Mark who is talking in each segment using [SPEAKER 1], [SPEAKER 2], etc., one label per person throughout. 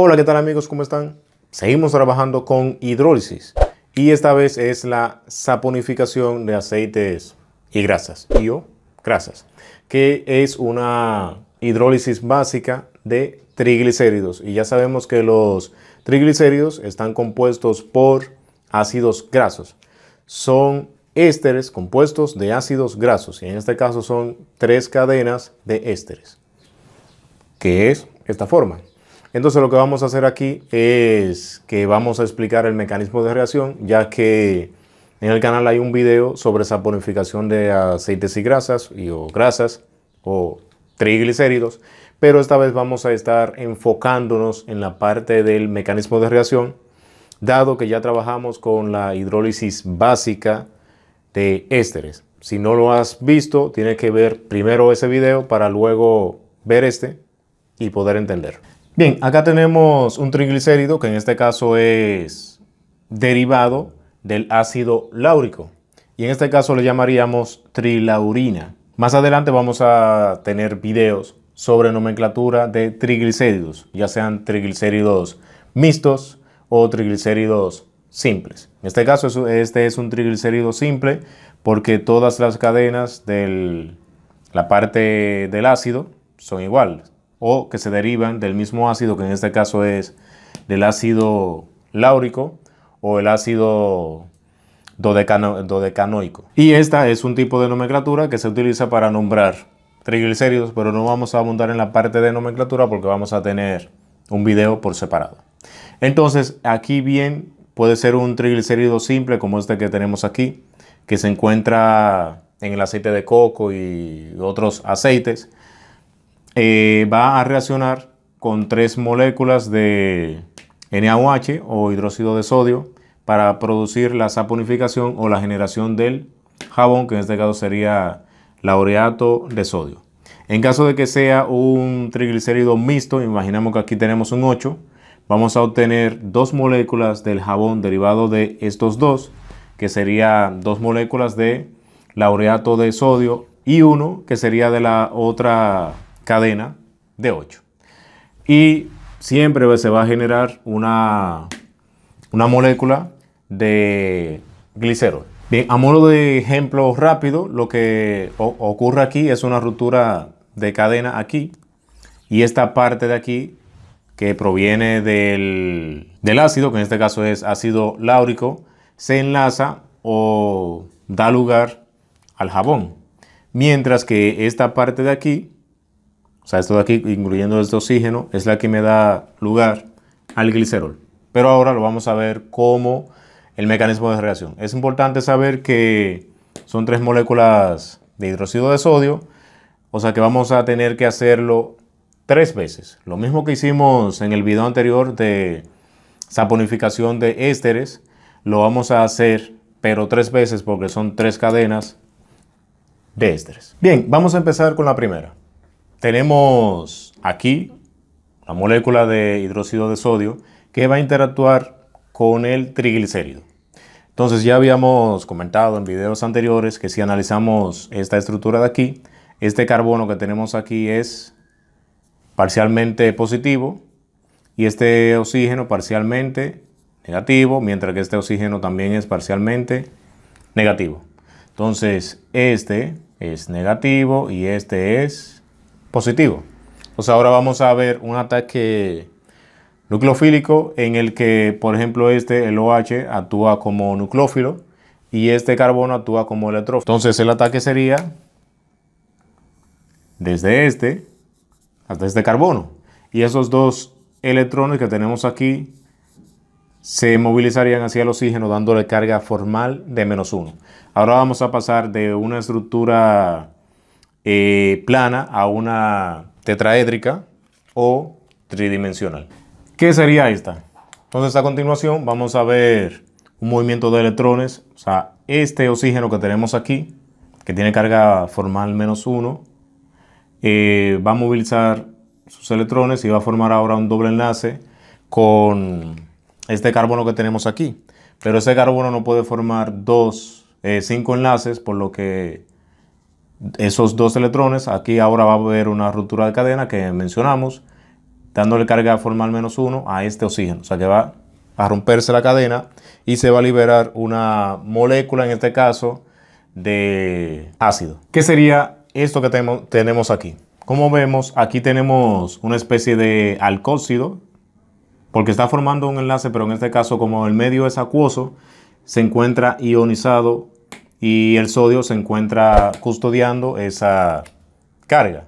[SPEAKER 1] Hola, ¿qué tal amigos? ¿Cómo están? Seguimos trabajando con hidrólisis y esta vez es la saponificación de aceites y grasas, y o grasas, que es una hidrólisis básica de triglicéridos y ya sabemos que los triglicéridos están compuestos por ácidos grasos. Son ésteres compuestos de ácidos grasos y en este caso son tres cadenas de ésteres, que es esta forma. Entonces lo que vamos a hacer aquí es que vamos a explicar el mecanismo de reacción, ya que en el canal hay un video sobre saponificación de aceites y grasas, o grasas, o triglicéridos, pero esta vez vamos a estar enfocándonos en la parte del mecanismo de reacción, dado que ya trabajamos con la hidrólisis básica de ésteres. Si no lo has visto, tienes que ver primero ese video para luego ver este y poder entender. Bien, acá tenemos un triglicérido que en este caso es derivado del ácido láurico y en este caso le llamaríamos trilaurina. Más adelante vamos a tener videos sobre nomenclatura de triglicéridos, ya sean triglicéridos mixtos o triglicéridos simples. En este caso este es un triglicérido simple porque todas las cadenas de la parte del ácido son iguales o que se derivan del mismo ácido, que en este caso es del ácido láurico o el ácido dodecanoico. Y esta es un tipo de nomenclatura que se utiliza para nombrar triglicéridos, pero no vamos a abundar en la parte de nomenclatura porque vamos a tener un video por separado. Entonces, aquí bien puede ser un triglicérido simple como este que tenemos aquí, que se encuentra en el aceite de coco y otros aceites, eh, va a reaccionar con tres moléculas de NaOH o hidróxido de sodio para producir la saponificación o la generación del jabón, que en este caso sería laureato de sodio. En caso de que sea un triglicérido mixto, imaginemos que aquí tenemos un 8, vamos a obtener dos moléculas del jabón derivado de estos dos, que serían dos moléculas de laureato de sodio y uno que sería de la otra cadena de 8. Y siempre se va a generar una, una molécula de glicerol. Bien, a modo de ejemplo rápido, lo que ocurre aquí es una ruptura de cadena aquí y esta parte de aquí que proviene del, del ácido, que en este caso es ácido láurico, se enlaza o da lugar al jabón. Mientras que esta parte de aquí o sea, esto de aquí, incluyendo este oxígeno, es la que me da lugar al glicerol. Pero ahora lo vamos a ver como el mecanismo de reacción. Es importante saber que son tres moléculas de hidróxido de sodio, o sea que vamos a tener que hacerlo tres veces. Lo mismo que hicimos en el video anterior de saponificación de ésteres, lo vamos a hacer, pero tres veces porque son tres cadenas de ésteres. Bien, vamos a empezar con la primera. Tenemos aquí la molécula de hidróxido de sodio que va a interactuar con el triglicérido. Entonces ya habíamos comentado en videos anteriores que si analizamos esta estructura de aquí, este carbono que tenemos aquí es parcialmente positivo y este oxígeno parcialmente negativo, mientras que este oxígeno también es parcialmente negativo. Entonces este es negativo y este es positivo. sea, ahora vamos a ver un ataque nucleofílico en el que, por ejemplo, este, el OH, actúa como nucleófilo y este carbono actúa como electrófilo. Entonces el ataque sería desde este hasta este carbono. Y esos dos electrones que tenemos aquí se movilizarían hacia el oxígeno dándole carga formal de menos uno. Ahora vamos a pasar de una estructura eh, plana a una tetraédrica o tridimensional. ¿Qué sería esta? Entonces a continuación vamos a ver un movimiento de electrones, o sea, este oxígeno que tenemos aquí, que tiene carga formal menos 1, eh, va a movilizar sus electrones y va a formar ahora un doble enlace con este carbono que tenemos aquí. Pero ese carbono no puede formar dos, eh, cinco enlaces, por lo que esos dos electrones, aquí ahora va a haber una ruptura de cadena que mencionamos, dándole carga formal menos uno a este oxígeno. O sea que va a romperse la cadena y se va a liberar una molécula, en este caso, de ácido. ¿Qué sería esto que tenemos aquí? Como vemos, aquí tenemos una especie de alcóxido, porque está formando un enlace, pero en este caso, como el medio es acuoso, se encuentra ionizado y el sodio se encuentra custodiando esa carga.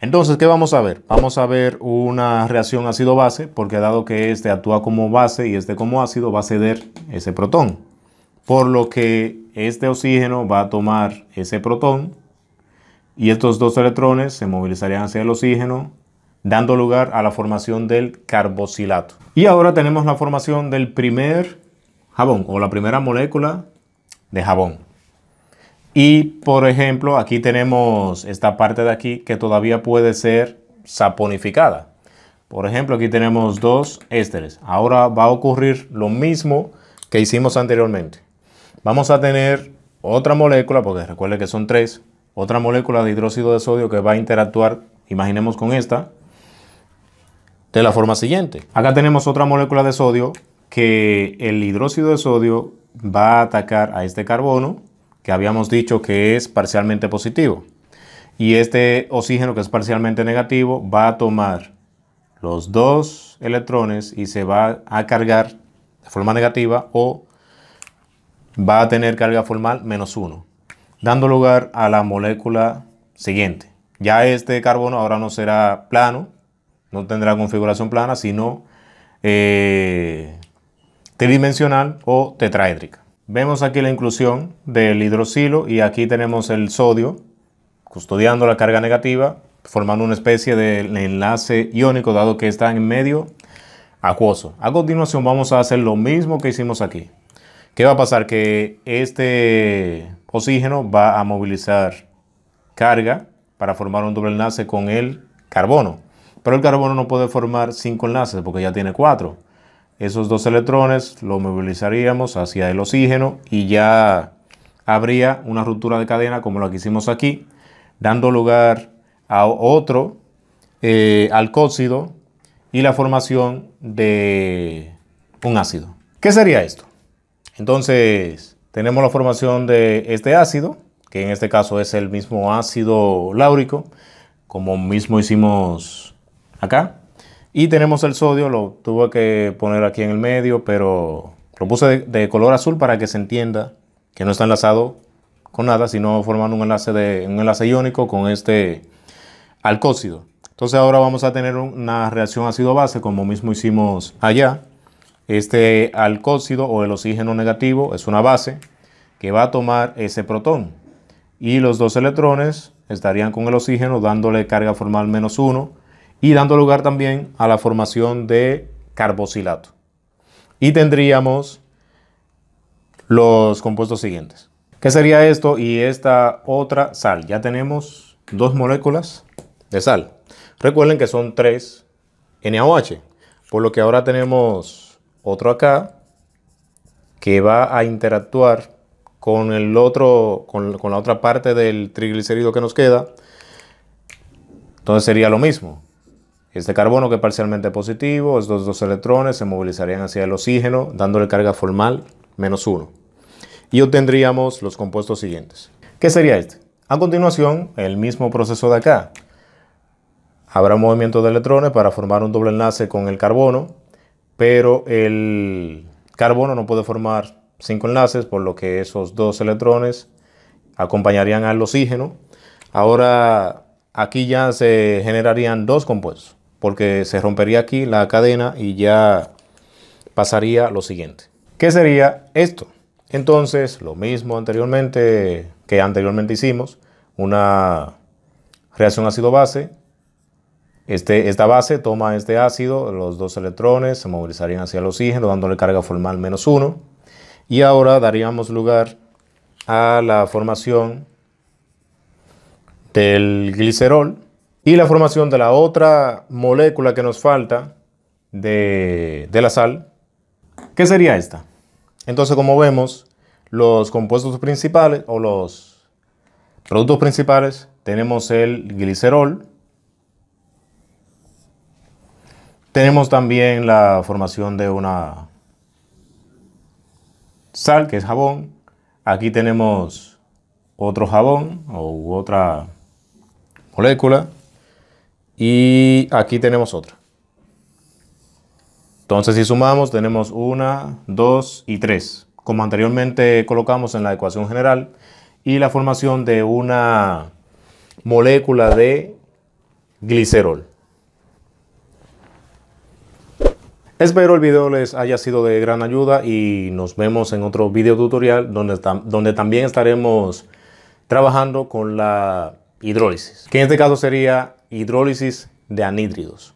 [SPEAKER 1] Entonces, ¿qué vamos a ver? Vamos a ver una reacción ácido-base, porque dado que este actúa como base y este como ácido, va a ceder ese protón. Por lo que este oxígeno va a tomar ese protón y estos dos electrones se movilizarían hacia el oxígeno, dando lugar a la formación del carboxilato. Y ahora tenemos la formación del primer jabón o la primera molécula de jabón. Y por ejemplo, aquí tenemos esta parte de aquí que todavía puede ser saponificada. Por ejemplo, aquí tenemos dos ésteres. Ahora va a ocurrir lo mismo que hicimos anteriormente. Vamos a tener otra molécula, porque recuerde que son tres, otra molécula de hidróxido de sodio que va a interactuar, imaginemos con esta, de la forma siguiente. Acá tenemos otra molécula de sodio que el hidróxido de sodio va a atacar a este carbono que habíamos dicho que es parcialmente positivo. Y este oxígeno que es parcialmente negativo va a tomar los dos electrones y se va a cargar de forma negativa o va a tener carga formal menos uno dando lugar a la molécula siguiente. Ya este carbono ahora no será plano, no tendrá configuración plana, sino eh, tridimensional o tetraédrica. Vemos aquí la inclusión del hidroxilo y aquí tenemos el sodio custodiando la carga negativa, formando una especie de enlace iónico dado que está en medio acuoso. A continuación vamos a hacer lo mismo que hicimos aquí. ¿Qué va a pasar? Que este oxígeno va a movilizar carga para formar un doble enlace con el carbono. Pero el carbono no puede formar cinco enlaces porque ya tiene cuatro esos dos electrones los movilizaríamos hacia el oxígeno y ya habría una ruptura de cadena como la que hicimos aquí, dando lugar a otro eh, y la formación de un ácido. ¿Qué sería esto? Entonces, tenemos la formación de este ácido, que en este caso es el mismo ácido láurico, como mismo hicimos acá. Y tenemos el sodio, lo tuve que poner aquí en el medio, pero lo puse de, color azul para que se entienda que no está enlazado con nada, sino formando un enlace, de, un enlace iónico con este alcóxido. Entonces ahora vamos a tener una reacción ácido-base como mismo hicimos allá. Este alcóxido o el oxígeno negativo es una base que va a tomar ese protón y los dos electrones estarían con el oxígeno dándole carga formal menos 1 y dando lugar también a la formación de carboxilato. Y tendríamos los compuestos siguientes. ¿Qué sería esto y esta otra sal? Ya tenemos dos moléculas de sal. Recuerden que son tres NaOH, por lo que ahora tenemos otro acá que va a interactuar con el otro, con, la otra parte del triglicérido que nos queda. Entonces sería lo mismo. Este carbono, que es parcialmente positivo, estos dos electrones se movilizarían hacia el oxígeno, dándole carga formal menos 1. Y obtendríamos los compuestos siguientes. ¿Qué sería este? A continuación, el mismo proceso de acá. Habrá movimiento de electrones para formar un doble enlace con el carbono, pero el carbono no puede formar cinco enlaces, por lo que esos dos electrones acompañarían al oxígeno. Ahora, aquí ya se generarían dos compuestos porque se rompería aquí la cadena y ya pasaría lo siguiente. ¿Qué sería esto? Entonces, lo mismo anteriormente que anteriormente hicimos, una reacción ácido-base. Este, esta base toma este ácido, los dos electrones se movilizarían hacia el oxígeno, dándole carga formal menos uno. Y ahora daríamos lugar a la formación del glicerol, y la formación de la otra molécula que nos falta de, la sal, que sería esta. Entonces, como vemos, los compuestos principales o los productos principales tenemos el glicerol, tenemos también la formación de una sal, que es jabón. Aquí tenemos otro jabón o otra molécula. Y aquí tenemos otra. Entonces, si sumamos, tenemos una, 2 y 3, como anteriormente colocamos en la ecuación general, y la formación de una molécula de glicerol. Espero el video les haya sido de gran ayuda y nos vemos en otro video tutorial donde, donde también estaremos trabajando con la hidrólisis, que en este caso sería hidrólisis de anhídridos.